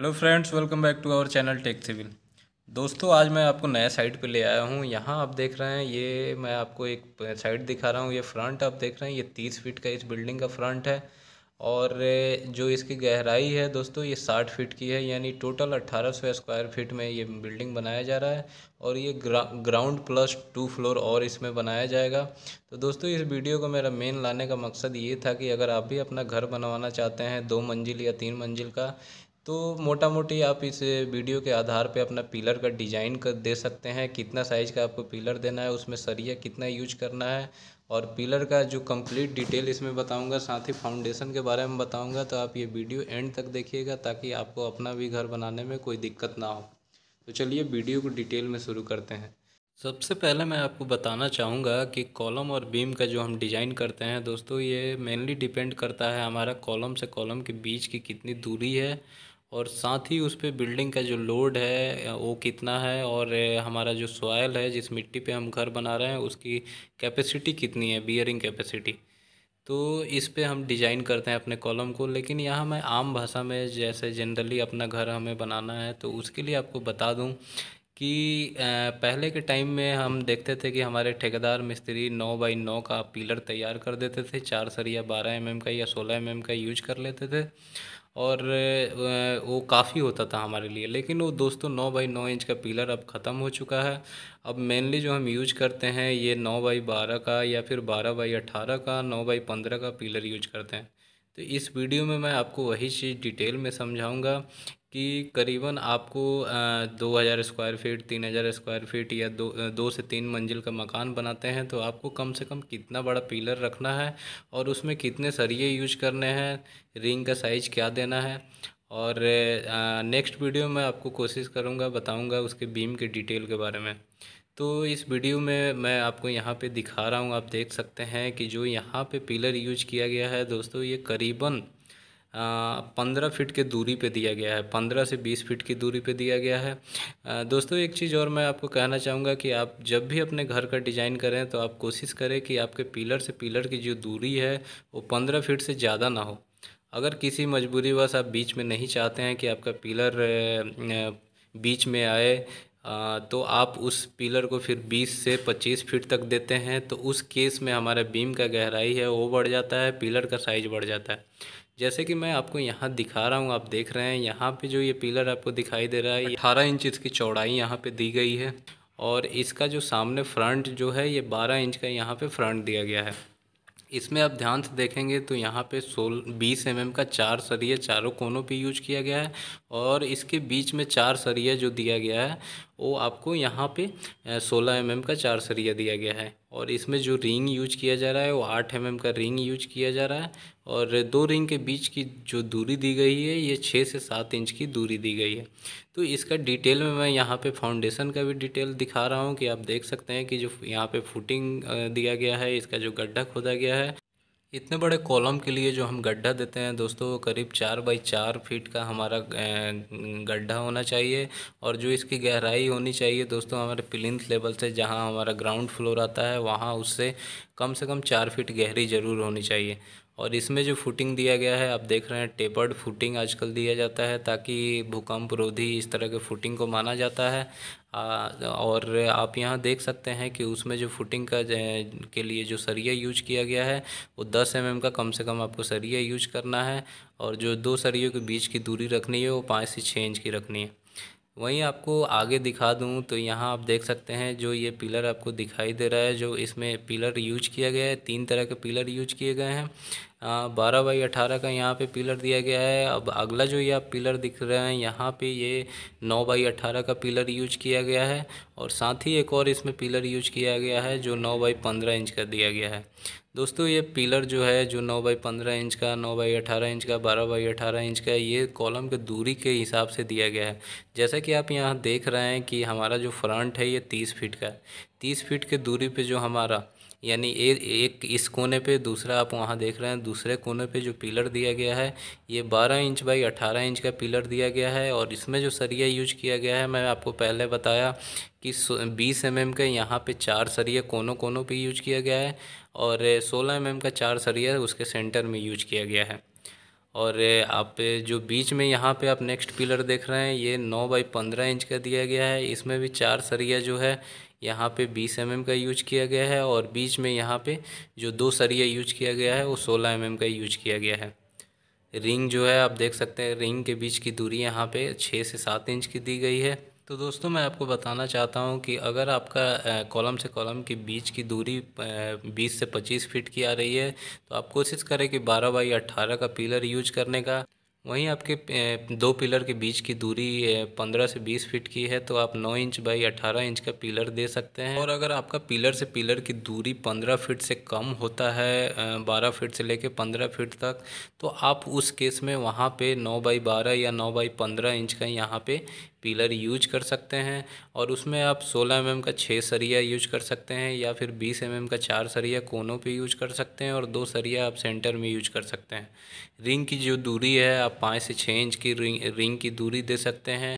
hello friends welcome back to our channel tech civil दोस्तों आज मैं आपको नया साइट पे ले आया हूँ यहाँ आप देख रहे हैं ये मैं आपको एक साइट दिखा रहा हूँ ये फ्रंट आप देख रहे हैं ये तीस फीट का इस बिल्डिंग का फ्रंट है और जो इसकी गहराई है दोस्तों ये साठ फीट की है यानी टोटल अट्ठारह सौ स्क्वायर फीट में ये बिल्डिंग बनाया जा रहा है और ये ग्रा, ग्राउंड प्लस टू फ्लोर और इसमें बनाया जाएगा तो दोस्तों इस वीडियो को मेरा मेन लाने का मकसद ये था कि अगर आप भी अपना घर बनवाना चाहते हैं दो मंजिल या तीन मंजिल का तो मोटा मोटी आप इस वीडियो के आधार पे अपना पिलर का डिज़ाइन कर दे सकते हैं कितना साइज़ का आपको पिलर देना है उसमें सरिया कितना यूज करना है और पिलर का जो कंप्लीट डिटेल इसमें बताऊंगा साथ ही फाउंडेशन के बारे में बताऊंगा तो आप ये वीडियो एंड तक देखिएगा ताकि आपको अपना भी घर बनाने में कोई दिक्कत ना हो तो चलिए वीडियो को डिटेल में शुरू करते हैं सबसे पहले मैं आपको बताना चाहूँगा कि कॉलम और बीम का जो हम डिज़ाइन करते हैं दोस्तों ये मेनली डिपेंड करता है हमारा कॉलम से कॉलम के बीच की कितनी दूरी है और साथ ही उस पर बिल्डिंग का जो लोड है वो कितना है और हमारा जो सॉयल है जिस मिट्टी पे हम घर बना रहे हैं उसकी कैपेसिटी कितनी है बियरिंग कैपेसिटी तो इस पे हम डिज़ाइन करते हैं अपने कॉलम को लेकिन यहाँ मैं आम भाषा में जैसे जनरली अपना घर हमें बनाना है तो उसके लिए आपको बता दूँ कि पहले के टाइम में हम देखते थे कि हमारे ठेकेदार मिस्त्री नौ बाई नौ का पिलर तैयार कर देते थे चार सर या बारह एम का या सोलह एम का यूज कर लेते थे और वो काफ़ी होता था हमारे लिए लेकिन वो दोस्तों नौ बाई नौ इंच का पिलर अब ख़त्म हो चुका है अब मेनली जो हम यूज करते हैं ये नौ बाई बारह का या फिर बारह बाई अट्ठारह का नौ बाई पंद्रह का पिलर यूज करते हैं तो इस वीडियो में मैं आपको वही चीज़ डिटेल में समझाऊंगा कि करीबन आपको दो हज़ार स्क्वायर फीट तीन हज़ार स्क्वायर फीट या दो दो से तीन मंजिल का मकान बनाते हैं तो आपको कम से कम कितना बड़ा पिलर रखना है और उसमें कितने सरिये यूज करने हैं रिंग का साइज़ क्या देना है और नेक्स्ट वीडियो में आपको कोशिश करूँगा बताऊँगा उसके बीम के डिटेल के बारे में तो इस वीडियो में मैं आपको यहाँ पे दिखा रहा हूँ आप देख सकते हैं कि जो यहाँ पे पिलर यूज किया गया है दोस्तों ये करीबन पंद्रह फीट के दूरी पे दिया गया है पंद्रह से बीस फीट की दूरी पे दिया गया है दोस्तों एक चीज़ और मैं आपको कहना चाहूँगा कि आप जब भी अपने घर का डिज़ाइन करें तो आप कोशिश करें कि आपके पिलर से पिलर की जो दूरी है वो पंद्रह फीट से ज़्यादा ना हो अगर किसी मजबूरी बस आप बीच में नहीं चाहते हैं कि आपका पिलर बीच में आए तो आप उस पिलर को फिर 20 से 25 फीट तक देते हैं तो उस केस में हमारे बीम का गहराई है वो बढ़ जाता है पिलर का साइज बढ़ जाता है जैसे कि मैं आपको यहाँ दिखा रहा हूँ आप देख रहे हैं यहाँ पे जो ये पिलर आपको दिखाई दे रहा है अठारह इंच इसकी चौड़ाई यहाँ पे दी गई है और इसका जो सामने फ्रंट जो है ये बारह इंच का यहाँ पे फ्रंट दिया गया है इसमें आप ध्यान से देखेंगे तो यहाँ पे सोल बीस एम का चार सरिया चारों कोनों पे यूज किया गया है और इसके बीच में चार सरिया जो दिया गया है वो आपको यहाँ पे सोलह एम एम का चार सरिया दिया गया है और इसमें जो रिंग यूज किया जा रहा है वो आठ एम एम का रिंग यूज किया जा रहा है और दो रिंग के बीच की जो दूरी दी गई है ये छः से सात इंच की दूरी दी गई है तो इसका डिटेल में मैं यहाँ पे फाउंडेशन का भी डिटेल दिखा रहा हूँ कि आप देख सकते हैं कि जो यहाँ पे फुटिंग दिया गया है इसका जो गड्ढा खोदा गया है इतने बड़े कॉलम के लिए जो हम गड्ढा देते हैं दोस्तों करीब चार बाई चार फीट का हमारा गड्ढा होना चाहिए और जो इसकी गहराई होनी चाहिए दोस्तों हमारे प्लिंथ लेवल से जहां हमारा ग्राउंड फ्लोर आता है वहां उससे कम से कम चार फीट गहरी ज़रूर होनी चाहिए और इसमें जो फुटिंग दिया गया है आप देख रहे हैं टेपर्ड फुटिंग आजकल दिया जाता है ताकि भूकंप रोधी इस तरह के फुटिंग को माना जाता है आ, और आप यहाँ देख सकते हैं कि उसमें जो फुटिंग का के लिए जो सरिया यूज किया गया है वो 10 एम mm का कम से कम आपको सरिया यूज करना है और जो दो सरियों के बीच की दूरी रखनी है वो पाँच से छः इंच की रखनी है वहीं आपको आगे दिखा दूं तो यहाँ आप देख सकते हैं जो ये पिलर आपको दिखाई दे रहा है जो इसमें पिलर यूज किया गया है तीन तरह के पिलर यूज किए गए हैं बारह बाई अठारह का यहाँ पे पिलर दिया गया है अब अगला जो ये आप पिलर दिख रहे हैं यहाँ पे ये नौ बाई अठारह का पिलर यूज किया गया है और साथ ही एक और इसमें पिलर यूज किया गया है जो नौ बाई पंद्रह इंच का दिया गया है दोस्तों ये पिलर जो है जो नौ बाई पंद्रह इंच का नौ बाई अठारह इंच का बारह बाई अठारह इंच का ये कॉलम के दूरी के हिसाब से दिया गया है जैसा कि आप यहाँ देख रहे हैं कि हमारा जो फ्रंट है ये तीस फीट का है तीस फीट के दूरी पे जो हमारा यानी ए, एक इस कोने पे दूसरा आप वहाँ देख रहे हैं दूसरे कोने पे जो पिलर दिया गया है ये 12 इंच बाई 18 इंच का पिलर दिया गया है और इसमें जो सरिया यूज किया गया है मैं आपको पहले बताया कि बीस एम mm का यहाँ पे चार सरिया कोनों कोनों पे यूज किया गया है और सोलह एम mm का चार सरिया उसके सेंटर में यूज किया गया है और आप जो बीच में यहाँ पे आप नेक्स्ट पिलर देख रहे हैं ये नौ बाई पंद्रह इंच का दिया गया है इसमें भी चार सरिया जो है यहाँ पे 20 एम का यूज किया गया है और बीच में यहाँ पे जो दो सरिया यूज किया गया है वो 16 एम का यूज किया गया है रिंग जो है आप देख सकते हैं रिंग के बीच की दूरी यहाँ पे छः से सात इंच की दी गई है तो दोस्तों मैं आपको बताना चाहता हूँ कि अगर आपका कॉलम से कॉलम के बीच की दूरी 20 से 25 फीट की आ रही है तो आप कोशिश करें कि 12 बाई 18 का पिलर यूज करने का वहीं आपके दो पिलर के बीच की दूरी पंद्रह से बीस फीट की है तो आप नौ इंच बाई अठारह इंच का पिलर दे सकते हैं और अगर आपका पिलर से पिलर की दूरी पंद्रह फीट से कम होता है बारह फीट से लेकर पंद्रह फीट तक तो आप उस केस में वहाँ पे नौ बाई बारह या नौ बाई पंद्रह इंच का यहाँ पे पिलर यूज कर सकते हैं और उसमें आप 16 एम mm का छः सरिया यूज कर सकते हैं या फिर 20 एम mm का चार सरिया कोनों पे यूज कर सकते हैं और दो सरिया आप सेंटर में यूज कर सकते हैं रिंग की जो दूरी है आप आप पाँच से छः इंच की रिंग रिंग की दूरी दे सकते हैं